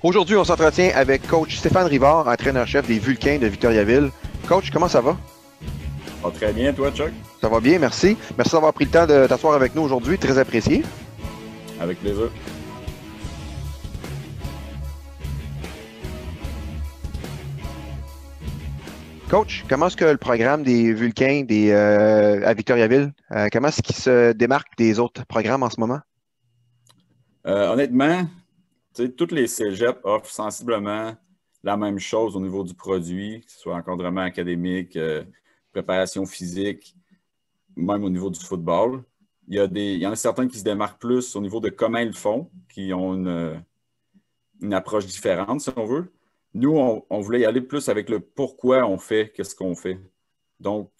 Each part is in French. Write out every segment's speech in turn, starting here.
Aujourd'hui, on s'entretient avec coach Stéphane Rivard, entraîneur-chef des Vulcains de Victoriaville. Coach, comment ça va? très bien, toi, Chuck? Ça va bien, merci. Merci d'avoir pris le temps de t'asseoir avec nous aujourd'hui, très apprécié. Avec plaisir. Coach, comment est-ce que le programme des Vulcains euh, à Victoriaville, euh, comment est-ce qu'il se démarque des autres programmes en ce moment? Euh, honnêtement, toutes tous les cégeps offrent sensiblement la même chose au niveau du produit, que ce soit encadrement académique, euh, préparation physique, même au niveau du football. Il y, des, y en a certains qui se démarquent plus au niveau de comment ils le font, qui ont une, approche différente, si on veut. Nous, on, voulait y aller plus avec le pourquoi on fait, qu'est-ce qu'on fait. Donc,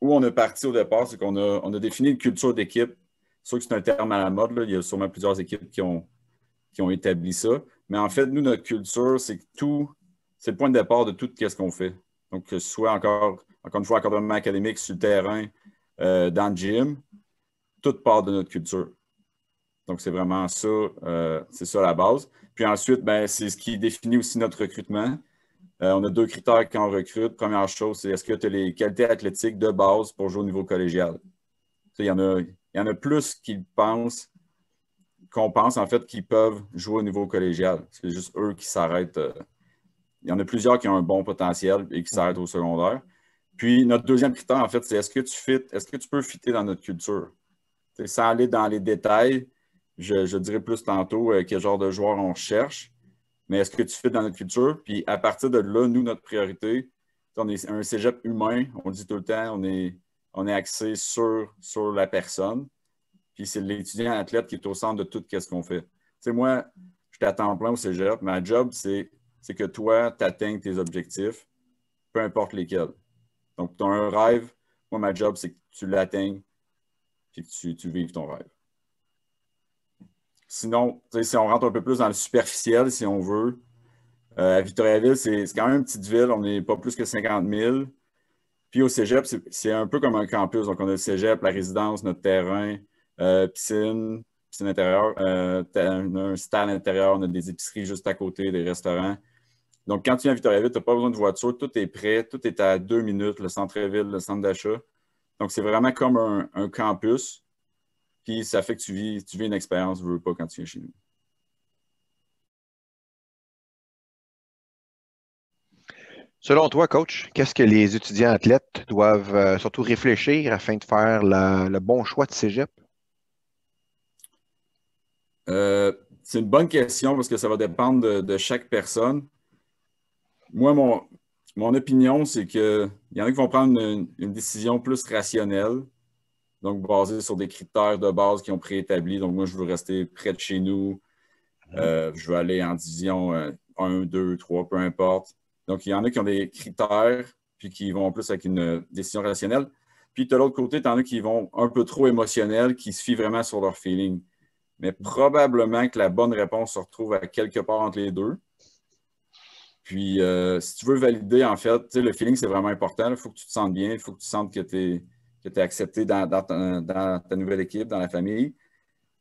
où on est parti au départ, c'est qu'on a, on a défini une culture d'équipe. C'est que c'est un terme à la mode. Il y a sûrement plusieurs équipes qui ont, qui ont établi ça. Mais en fait, nous, notre culture, c'est que tout, c'est le point de départ de tout ce qu'on fait. Donc, que ce soit encore, encore une fois, moment académique sur le terrain, euh, dans le gym, toute part de notre culture. Donc, c'est vraiment ça, euh, c'est ça la base. Puis ensuite, ben, c'est ce qui définit aussi notre recrutement. Euh, on a deux critères quand on recrute. Première chose, c'est est-ce que tu as les qualités athlétiques de base pour jouer au niveau collégial? Il y, en a, y en a plus qu'ils pensent qu'on pense en fait qu'ils peuvent jouer au niveau collégial. C'est juste eux qui s'arrêtent. Euh, il y en a plusieurs qui ont un bon potentiel et qui s'arrêtent au secondaire. Puis notre deuxième critère, en fait, c'est est-ce que tu fit, est-ce que tu peux fitter dans notre culture? sans aller dans les détails, je, dirais plus tantôt euh, quel genre de joueur on cherche, mais est-ce que tu fites dans notre culture? Puis à partir de là, nous, notre priorité, on est un cégep humain, on dit tout le temps, on est, on est axé sur, sur la personne. Puis c'est l'étudiant athlète qui est au centre de tout ce qu'on fait. Tu moi, je t'attends à plein au cégep. Ma job, c'est que toi, tu atteignes tes objectifs, peu importe lesquels. Donc, tu as un rêve. Moi, ma job, c'est que tu l'atteignes puis que tu, tu vives ton rêve. Sinon, si on rentre un peu plus dans le superficiel, si on veut, euh, à Victoriaville, c'est quand même une petite ville. On n'est pas plus que 50 000. Puis au cégep, c'est un peu comme un campus. Donc, on a le cégep, la résidence, notre terrain, euh, piscine, piscine intérieure, on euh, a un stade intérieur, on a des épiceries juste à côté, des restaurants. Donc, quand tu viens à Victoriaville, tu n'as pas besoin de voiture, tout est prêt, tout est à deux minutes, le centre-ville, le centre d'achat. Donc, c'est vraiment comme un, campus. Puis, ça fait que tu vis, tu vis une expérience, veux pas, quand tu viens chez nous. Selon toi, coach, qu'est-ce que les étudiants athlètes doivent euh, surtout réfléchir afin de faire le bon choix de cégep? Euh, c'est une bonne question parce que ça va dépendre de, chaque personne. Moi, mon, opinion, c'est qu'il y en a qui vont prendre une, décision plus rationnelle, donc basée sur des critères de base qui ont préétabli. Donc, moi, je veux rester près de chez nous. Mhm. Euh, je veux aller en division 1, 2, 3, peu importe. Donc, il y en a qui ont des critères, puis qui vont en plus avec une décision rationnelle. Puis de l'autre côté, il y en a qui vont un peu trop émotionnels, qui se fient vraiment sur leur feeling mais probablement que la bonne réponse se retrouve à quelque part entre les deux. Puis, euh, si tu veux valider, en fait, le feeling, c'est vraiment important. Il faut que tu te sentes bien, il faut que tu sentes que tu es, que accepté dans, ta, nouvelle équipe, dans la famille.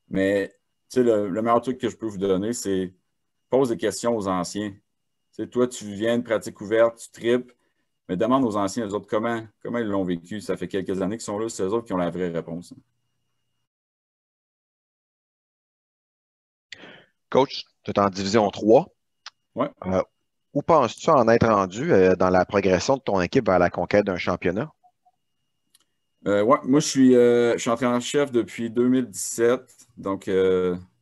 Mais le, le meilleur truc que je peux vous donner, c'est pose des questions aux anciens. toi, tu viens de pratique ouverte, tu tripes, mais demande aux anciens, eux autres, comment, comment ils l'ont vécu. Ça fait quelques années qu'ils sont là, c'est eux autres qui ont la vraie réponse. Hein. Coach, tu es en division 3. Oui. Euh, où penses-tu en être rendu euh, dans la progression de ton équipe vers la conquête d'un championnat? Euh, moi, je suis, je suis entraîneur-chef depuis 2017. Donc,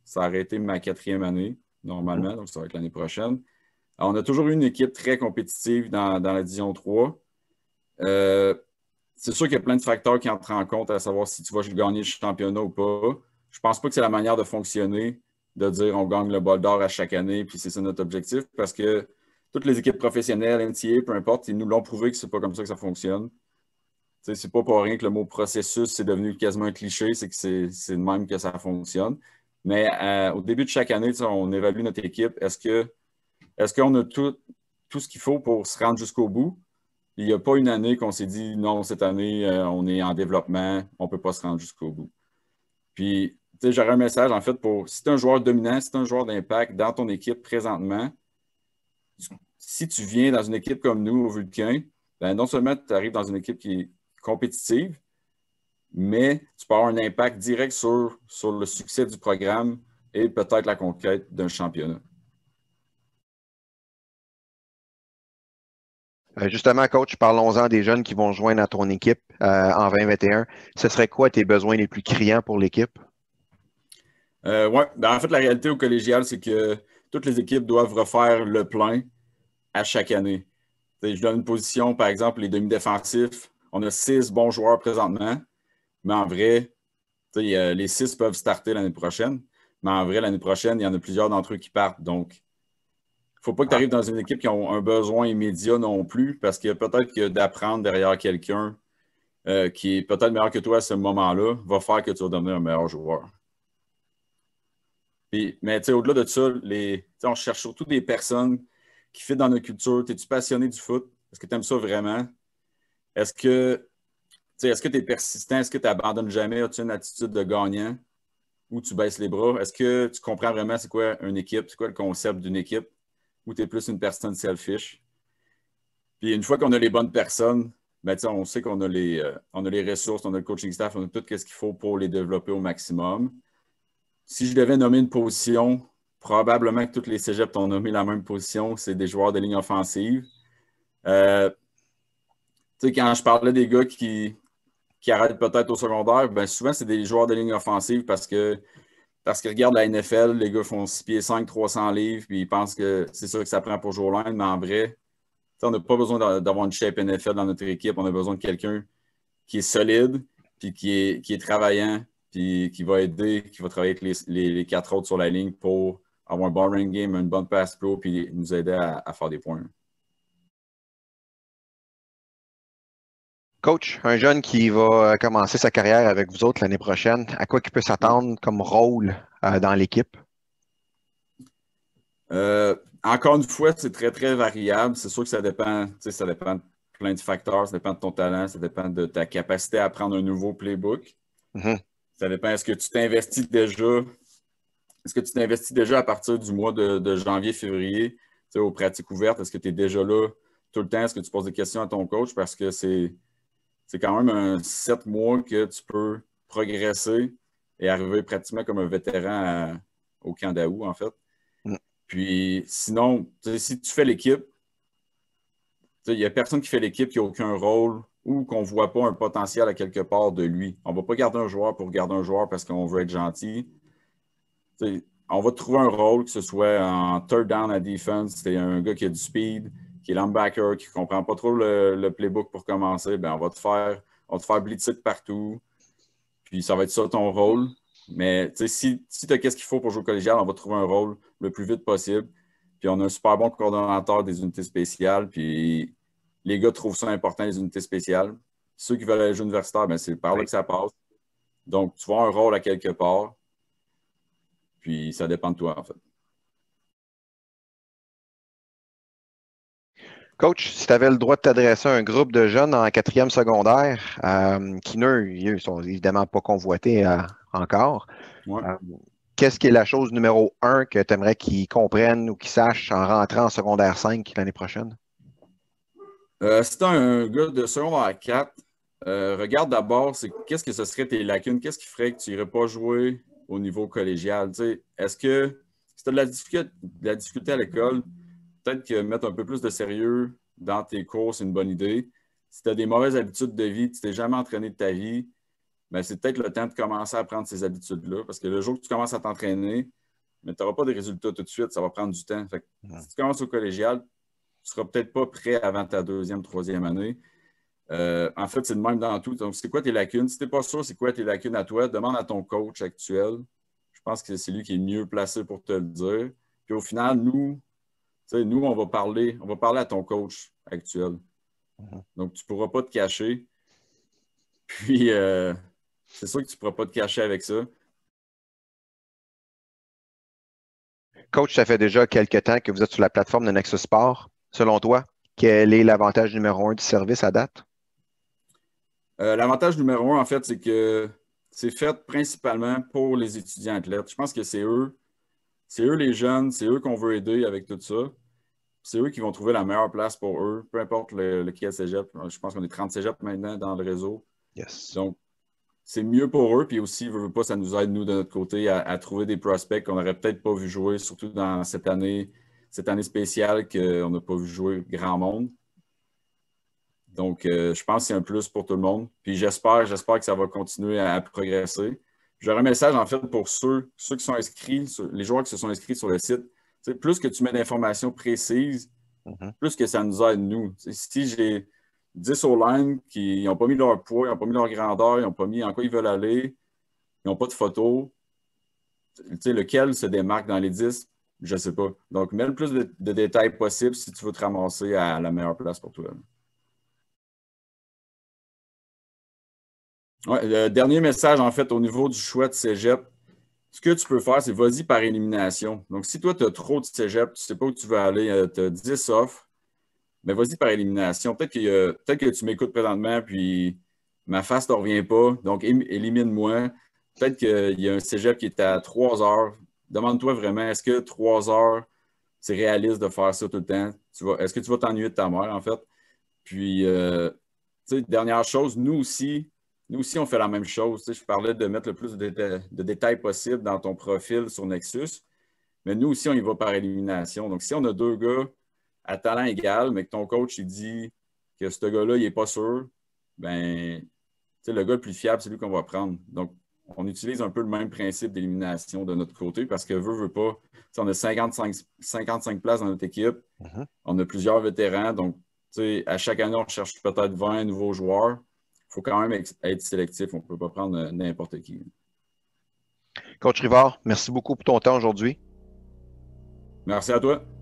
ça a arrêté ma quatrième année, normalement. Donc, ça va être l'année prochaine. on a toujours eu une équipe très compétitive dans, la division 3. c'est sûr qu'il y a plein de facteurs qui entrent en compte, à savoir si tu vas gagner le championnat ou pas. Je pense pas que c'est la manière de fonctionner de dire on gagne le bol d'or à chaque année, puis c'est ça notre objectif, parce que toutes les équipes professionnelles, NTA, peu importe, ils nous l'ont prouvé que c'est pas comme ça que ça fonctionne. C'est pas pour rien que le mot processus, c'est devenu quasiment un cliché, c'est que c'est de même que ça fonctionne. Mais euh, au début de chaque année, on évalue notre équipe. Est-ce est qu'on a tout, tout ce qu'il faut pour se rendre jusqu'au bout? Il n'y a pas une année qu'on s'est dit non, cette année, euh, on est en développement, on ne peut pas se rendre jusqu'au bout. Puis j'aurais un message en fait pour si tu es un joueur dominant, si tu es un joueur d'impact dans ton équipe présentement, si tu viens dans une équipe comme nous au Vulcain, ben, non seulement tu arrives dans une équipe qui est compétitive, mais tu peux avoir un impact direct sur, sur le succès du programme et peut-être la conquête d'un championnat. Euh, justement, coach, parlons-en des jeunes qui vont joindre à ton équipe euh, en 2021. Ce serait quoi tes besoins les plus criants pour l'équipe? Euh, ben, en fait, la réalité au collégial, c'est que toutes les équipes doivent refaire le plein à chaque année. je donne une position, par exemple, les demi-défensifs. On a six bons joueurs présentement, mais en vrai, euh, les six peuvent starter l'année prochaine. Mais en vrai, l'année prochaine, il y en a plusieurs d'entre eux qui partent. Donc, il ne faut pas que tu arrives dans une équipe qui a un besoin immédiat non plus, parce que peut-être que d'apprendre derrière quelqu'un euh, qui est peut-être meilleur que toi à ce moment-là va faire que tu vas devenir un meilleur joueur mais au-delà de ça, les, on cherche surtout des personnes qui fit dans notre culture. Es-tu passionné du foot? Est-ce que tu aimes ça vraiment? Est-ce que tu est-ce que es persistant? Est-ce que tu n'abandonnes jamais? As-tu une attitude de gagnant? Ou tu baisses les bras? Est-ce que tu comprends vraiment c'est quoi une équipe? C'est quoi le concept d'une équipe? Ou tu es plus une personne selfish? Puis une fois qu'on a les bonnes personnes, ben, on sait qu'on euh, a les ressources, on a le coaching staff, on a tout ce qu'il faut pour les développer au maximum. Si je devais nommer une position, probablement que tous les cégeps ont nommé la même position, c'est des joueurs de ligne offensive. Euh, quand je parlais des gars qui, qui arrêtent peut-être au secondaire, ben souvent, c'est des joueurs de ligne offensive parce que parce qu'ils regardent la NFL, les gars font 6 pieds 5, 300 livres, puis ils pensent que c'est sûr que ça prend pour jouer au mais en vrai, on n'a pas besoin d'avoir une shape NFL dans notre équipe. On a besoin de quelqu'un qui est solide, puis qui est, qui est travaillant, puis qui va aider, qui va travailler avec les, quatre autres sur la ligne pour avoir un bon run game, une bonne passe pro, puis nous aider à, faire des points. Coach, un jeune qui va euh, commencer sa carrière avec vous autres l'année prochaine, à quoi il peut s'attendre comme rôle euh, dans l'équipe? Euh, encore une fois, c'est très, très variable. C'est sûr que ça dépend, tu sais, ça dépend de plein de facteurs, ça dépend de ton talent, ça dépend de ta capacité à apprendre un nouveau playbook. Mhm. Ça dépend. Est-ce que tu t'investis déjà? Est-ce que tu t'investis déjà à partir du mois de, janvier, février, aux pratiques ouvertes? Est-ce que tu es déjà là tout le temps? Est-ce que tu poses des questions à ton coach? Parce que c'est quand même un sept mois que tu peux progresser et arriver pratiquement comme un vétéran au camp d'août, en fait. Mm. Puis sinon, si tu fais l'équipe, il n'y a personne qui fait l'équipe qui n'a aucun rôle ou qu'on ne voit pas un potentiel à quelque part de lui. On ne va pas garder un joueur pour garder un joueur parce qu'on veut être gentil. on va trouver un rôle, que ce soit en third down à defense, c'est un gars qui a du speed, qui est linebacker, qui ne comprend pas trop le, playbook pour commencer, ben on va te faire, on partout. Puis ça va être ça ton rôle. Mais si, si tu as qu'est-ce qu'il faut pour jouer au collégial, on va trouver un rôle le plus vite possible. Puis on a un super bon coordonnateur des unités spéciales. Puis les gars trouvent ça important, les unités spéciales. Ceux qui veulent aller universitaire, ben, c'est par là que ça passe. Donc, tu vois un rôle à quelque part, puis ça dépend de toi, en fait. Coach, si tu avais le droit de t'adresser à un groupe de jeunes en quatrième secondaire, euh, qui, ne sont évidemment pas convoités euh, encore, euh, qu'est-ce qui est la chose numéro un que tu aimerais qu'ils comprennent ou qu'ils sachent en rentrant en secondaire 5 l'année prochaine? Euh, si tu un gars de secondaire 4, euh, regarde d'abord qu'est-ce que ce serait tes lacunes, qu'est-ce qui ferait que tu n'irais pas jouer au niveau collégial. Est-ce que si tu as de la, difficulté, à l'école, peut-être que mettre un peu plus de sérieux dans tes cours, c'est une bonne idée. Si tu as des mauvaises habitudes de vie, tu t'es jamais entraîné de ta vie, ben, c'est peut-être le temps de commencer à prendre ces habitudes-là. Parce que le jour que tu commences à t'entraîner, mais tu n'auras pas de résultats tout de suite, ça va prendre du temps. Fait Si tu commences au collégial, tu seras peut-être pas prêt avant ta deuxième, troisième année. Euh, en fait, c'est le même dans tout. Donc, c'est quoi tes lacunes? Si tu n'es pas sûr, c'est quoi tes lacunes à toi? Demande à ton coach actuel. Je pense que c'est lui qui est mieux placé pour te le dire. Puis au final, nous, nous, on va parler, on va parler à ton coach actuel. Mhm. Donc, tu ne pourras pas te cacher. Puis, euh, c'est sûr que tu ne pourras pas te cacher avec ça. Coach, ça fait déjà quelques temps que vous êtes sur la plateforme de Nexus Sport selon toi, quel est l'avantage numéro un du service à date? Euh, l'avantage numéro un, en fait, c'est que c'est fait principalement pour les étudiants athlètes. Je pense que c'est eux, c'est eux les jeunes, c'est eux qu'on veut aider avec tout ça. C'est eux qui vont trouver la meilleure place pour eux, peu importe le, est cégep. Je pense qu'on est 30 cégep maintenant dans le réseau. Donc, c'est mieux pour eux. Puis aussi, pas, ça nous aide, nous, de notre côté, à, à trouver des prospects qu'on n'aurait peut-être pas vu jouer, surtout dans cette année cette année spéciale qu'on n'a pas vu jouer grand monde. Donc, euh, je pense que c'est un plus pour tout le monde. Puis j'espère, j'espère que ça va continuer à, progresser. J'aurais un message en fait pour ceux, ceux qui sont inscrits, les joueurs qui se sont inscrits sur le site. plus que tu mets d'informations précises, mhm. plus que ça nous aide, nous. si j'ai 10 au qui n'ont pas mis leur poids, ils n'ont pas mis leur grandeur, ils n'ont pas mis en quoi ils veulent aller, ils n'ont pas de photo, lequel se démarque dans les 10, je ne sais pas. Donc, mets le plus de, détails possible si tu veux te ramasser à la meilleure place pour toi. Ouais, le dernier message, en fait, au niveau du choix de cégep, ce que tu peux faire, c'est vas-y par élimination. Donc, si toi, tu as trop de cégep, tu ne sais pas où tu veux aller, tu as 10 offres, mais vas-y par élimination. Peut-être que, euh, que tu m'écoutes présentement, puis ma face ne revient pas, donc élimine-moi. Peut-être qu'il y a un cégep qui est à 3 heures demande-toi vraiment, est-ce que trois heures, c'est réaliste de faire ça tout le temps? Est-ce que tu vas t'ennuyer de ta mère, en fait? Puis, euh, tu dernière chose, nous aussi, nous aussi, on fait la même chose. Tu je parlais de mettre le plus de, détails possible dans ton profil sur Nexus, mais nous aussi, on y va par élimination. Donc, si on a deux gars à talent égal, mais que ton coach, il dit que ce gars-là, il n'est pas sûr, ben, tu le gars le plus fiable, c'est lui qu'on va prendre. Donc, on utilise un peu le même principe d'élimination de notre côté parce que veut, veut pas. on a 55, 55 places dans notre équipe. Mhm. On a plusieurs vétérans. Donc, à chaque année, on cherche peut-être 20 nouveaux joueurs. Il faut quand même être sélectif. On ne peut pas prendre euh, n'importe qui. Coach Rivard, merci beaucoup pour ton temps aujourd'hui. Merci à toi.